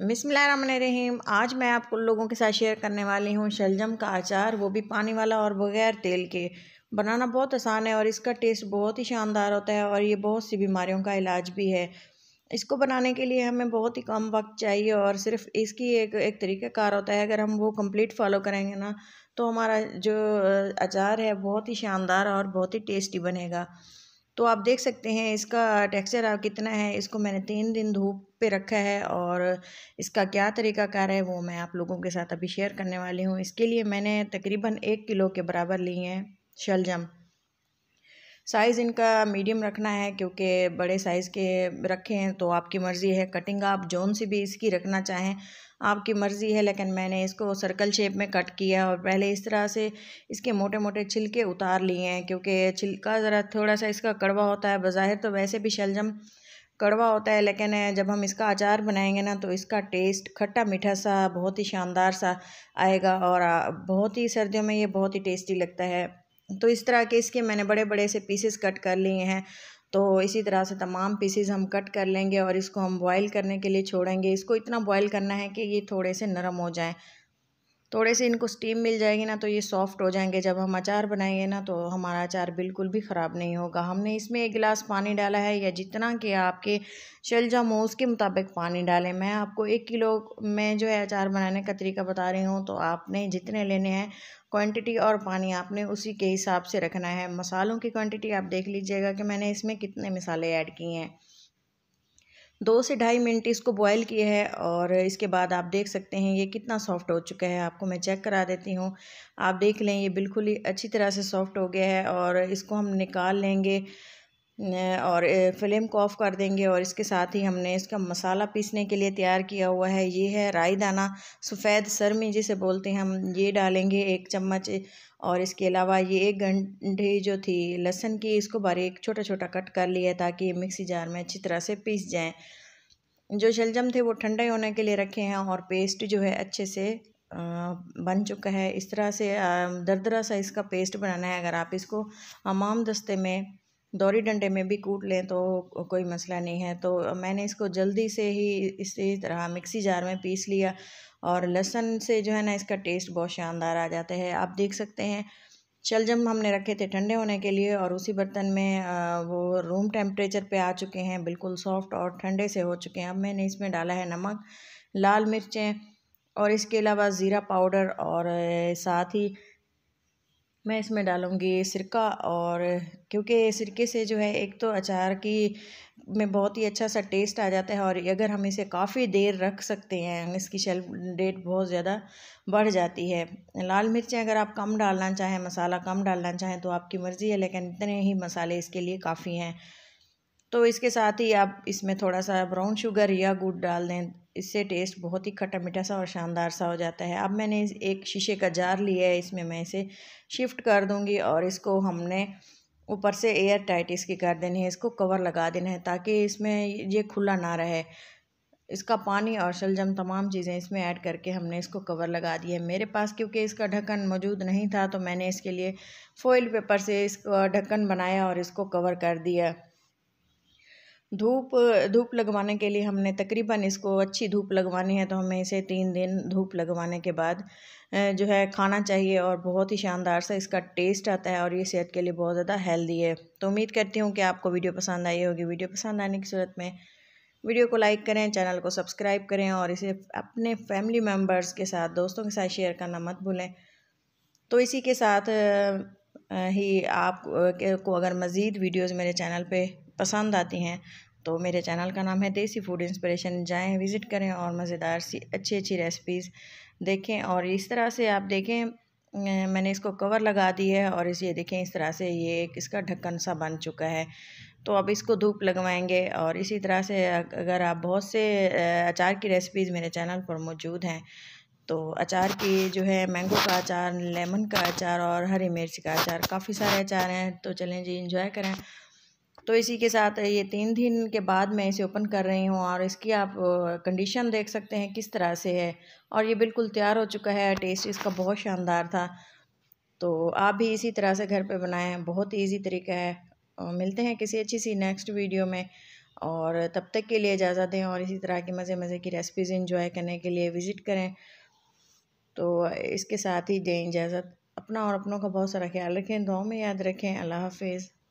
बिसमीम आज मैं आप लोगों के साथ शेयर करने वाली हूँ शलजम का अचार वो भी पानी वाला और बगैर तेल के बनाना बहुत आसान है और इसका टेस्ट बहुत ही शानदार होता है और ये बहुत सी बीमारियों का इलाज भी है इसको बनाने के लिए हमें बहुत ही कम वक्त चाहिए और सिर्फ इसकी एक एक तरीक़ाकार होता है अगर हम वो कंप्लीट फॉलो करेंगे ना तो हमारा जो अचार है बहुत ही शानदार और बहुत ही टेस्टी बनेगा तो आप देख सकते हैं इसका टेक्सचर आप कितना है इसको मैंने तीन दिन धूप पे रखा है और इसका क्या तरीका कार है वो मैं आप लोगों के साथ अभी शेयर करने वाली हूँ इसके लिए मैंने तकरीबन एक किलो के बराबर ली हैं शलजम साइज़ इनका मीडियम रखना है क्योंकि बड़े साइज़ के रखे हैं तो आपकी मर्ज़ी है कटिंग आप जौन सी भी इसकी रखना चाहें आपकी मर्ज़ी है लेकिन मैंने इसको सर्कल शेप में कट किया और पहले इस तरह से इसके मोटे मोटे छिलके उतार लिए हैं क्योंकि छिलका ज़रा थोड़ा सा इसका कड़वा होता है बाहर तो वैसे भी शलजम कड़वा होता है लेकिन जब हम इसका अचार बनाएंगे ना तो इसका टेस्ट खट्टा मीठा सा बहुत ही शानदार सा आएगा और बहुत ही सर्दियों में ये बहुत ही टेस्टी लगता है तो इस तरह के इसके मैंने बड़े बड़े से पीसेस कट कर लिए हैं तो इसी तरह से तमाम पीसेस हम कट कर लेंगे और इसको हम बॉईल करने के लिए छोड़ेंगे इसको इतना बॉईल करना है कि ये थोड़े से नरम हो जाएँ थोड़े से इनको स्टीम मिल जाएगी ना तो ये सॉफ्ट हो जाएंगे जब हम अचार बनाएंगे ना तो हमारा अचार बिल्कुल भी ख़राब नहीं होगा हमने इसमें एक गिलास पानी डाला है या जितना कि आपके शलजा मोज के मुताबिक पानी डालें मैं आपको एक किलो में जो है अचार बनाने का तरीका बता रही हूँ तो आपने जितने लेने हैं क्वांटिटी और पानी आपने उसी के हिसाब से रखना है मसालों की क्वांटिटी आप देख लीजिएगा कि मैंने इसमें कितने मसाले ऐड किए हैं दो से ढाई मिनट इसको बॉयल किया है और इसके बाद आप देख सकते हैं ये कितना सॉफ्ट हो चुका है आपको मैं चेक करा देती हूँ आप देख लें ये बिल्कुल ही अच्छी तरह से सॉफ्ट हो गया है और इसको हम निकाल लेंगे और फ्लेम को ऑफ़ कर देंगे और इसके साथ ही हमने इसका मसाला पीसने के लिए तैयार किया हुआ है ये है राई दाना सफ़ेद सरमी जिसे बोलते हैं हम ये डालेंगे एक चम्मच और इसके अलावा ये एक घंटे जो थी लहसन की इसको बारीक छोटा छोटा कट कर लिया ताकि मिक्सी जार में अच्छी तरह से पीस जाएँ जो शलजम थे वो ठंडे होने के लिए रखे हैं और पेस्ट जो है अच्छे से बन चुका है इस तरह से दरदरा सा इसका पेस्ट बनाना है अगर आप इसको हमाम दस्ते में दौरी डंडे में भी कूट लें तो कोई मसला नहीं है तो मैंने इसको जल्दी से ही इसी तरह मिक्सी जार में पीस लिया और लहसुन से जो है ना इसका टेस्ट बहुत शानदार आ जाता है आप देख सकते हैं शलजम हमने रखे थे ठंडे होने के लिए और उसी बर्तन में वो रूम टेम्परेचर पे आ चुके हैं बिल्कुल सॉफ्ट और ठंडे से हो चुके हैं अब मैंने इसमें डाला है नमक लाल मिर्चें और इसके अलावा ज़ीरा पाउडर और साथ ही मैं इसमें डालूँगी सिरका और क्योंकि सिरके से जो है एक तो अचार की में बहुत ही अच्छा सा टेस्ट आ जाता है और अगर हम इसे काफ़ी देर रख सकते हैं इसकी शेल्फ डेट बहुत ज़्यादा बढ़ जाती है लाल मिर्चें अगर आप कम डालना चाहें मसाला कम डालना चाहें तो आपकी मर्ज़ी है लेकिन इतने ही मसाले इसके लिए काफ़ी हैं तो इसके साथ ही आप इसमें थोड़ा सा ब्राउन शुगर या गुड़ डाल दें इससे टेस्ट बहुत ही खट्टा मीठा सा और शानदार सा हो जाता है अब मैंने एक शीशे का जार लिया है इसमें मैं इसे शिफ्ट कर दूंगी और इसको हमने ऊपर से एयर टाइट इसकी कर देनी है इसको कवर लगा देना है ताकि इसमें ये खुला ना रहे इसका पानी और शलजम तमाम चीज़ें इसमें ऐड करके हमने इसको कवर लगा दिया है मेरे पास क्योंकि इसका ढक्कन मौजूद नहीं था तो मैंने इसके लिए फ़ॉइल पेपर से इसका ढक्कन बनाया और इसको कवर कर दिया धूप धूप लगवाने के लिए हमने तकरीबन इसको अच्छी धूप लगवानी है तो हमें इसे तीन दिन धूप लगवाने के बाद जो है खाना चाहिए और बहुत ही शानदार सा इसका टेस्ट आता है और ये सेहत के लिए बहुत ज़्यादा हेल्दी है तो उम्मीद करती हूँ कि आपको वीडियो पसंद आई होगी वीडियो पसंद आने की सूरत में वीडियो को लाइक करें चैनल को सब्सक्राइब करें और इसे अपने फैमिली मेम्बर्स के साथ दोस्तों के साथ शेयर करना मत भूलें तो इसी के साथ ही आप को अगर मज़ीद वीडियोज़ मेरे चैनल पर पसंद आती हैं तो मेरे चैनल का नाम है देसी फूड इंस्पिरेशन जाएं विज़िट करें और मज़ेदार सी अच्छी अच्छी रेसिपीज़ देखें और इस तरह से आप देखें अं, मैंने इसको कवर लगा दी है और इस ये देखें इस तरह से ये इसका ढक्कन सा बन चुका है तो अब इसको धूप लगवाएंगे और इसी तरह से अगर आप बहुत से अचार की रेसिपीज़ मेरे चैनल पर मौजूद हैं तो अचार की जो है मैंगो का अचार लेमन का अचार और हरी मिर्च का अचार काफ़ी सारे अचार हैं तो चलें जी इंजॉय करें तो इसी के साथ ये तीन दिन के बाद मैं इसे ओपन कर रही हूँ और इसकी आप कंडीशन देख सकते हैं किस तरह से है और ये बिल्कुल तैयार हो चुका है टेस्ट इसका बहुत शानदार था तो आप भी इसी तरह से घर पे बनाएं बहुत इजी ईजी तरीका है मिलते हैं किसी अच्छी सी नेक्स्ट वीडियो में और तब तक के लिए इजाज़त दें और इसी तरह की मज़े मज़े की रेसिपीज़ इंजॉय करने के लिए विज़िट करें तो इसके साथ ही दें इजाज़त अपना और अपनों का बहुत सारा ख्याल रखें दो में याद रखें अल्लाह हाफिज़